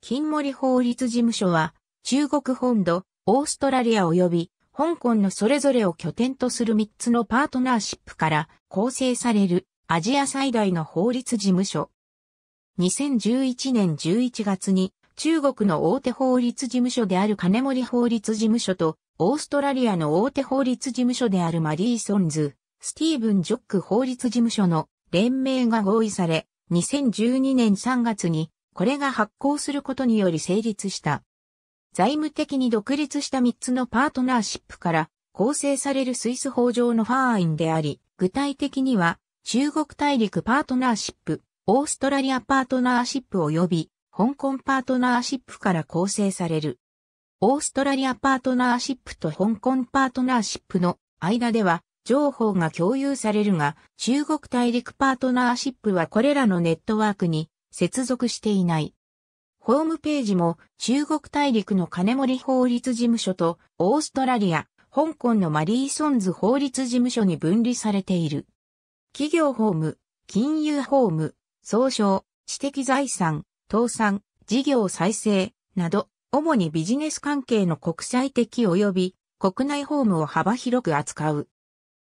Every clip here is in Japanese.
金森法律事務所は、中国本土、オーストラリア及び、香港のそれぞれを拠点とする3つのパートナーシップから構成されるアジア最大の法律事務所。2011年11月に中国の大手法律事務所である金森法律事務所とオーストラリアの大手法律事務所であるマリーソンズ、スティーブン・ジョック法律事務所の連名が合意され、2012年3月にこれが発行することにより成立した。財務的に独立した3つのパートナーシップから構成されるスイス法上のファーインであり、具体的には中国大陸パートナーシップ、オーストラリアパートナーシップ及び香港パートナーシップから構成される。オーストラリアパートナーシップと香港パートナーシップの間では情報が共有されるが、中国大陸パートナーシップはこれらのネットワークに接続していない。ホームページも中国大陸の金森法律事務所とオーストラリア、香港のマリーソンズ法律事務所に分離されている。企業法務、金融法務、総称、知的財産、倒産、事業再生など、主にビジネス関係の国際的及び国内法務を幅広く扱う。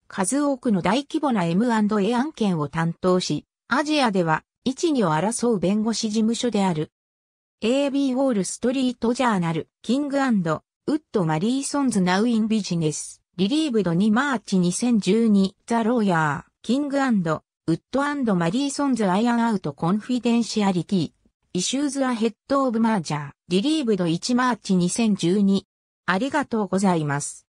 数多くの大規模な M&A 案件を担当し、アジアでは一二を争う弁護士事務所である。AB ウォールストリートジャーナル、キングウッドマリーソンズナウインビジネス、リリーブド2マーチ2012、ザ・ローヤー、キングウッドマリーソンズアイアンアウトコンフィデンシアリティ、イシューズアヘッドオブマージャー、リリーブド1マーチ2012。ありがとうございます。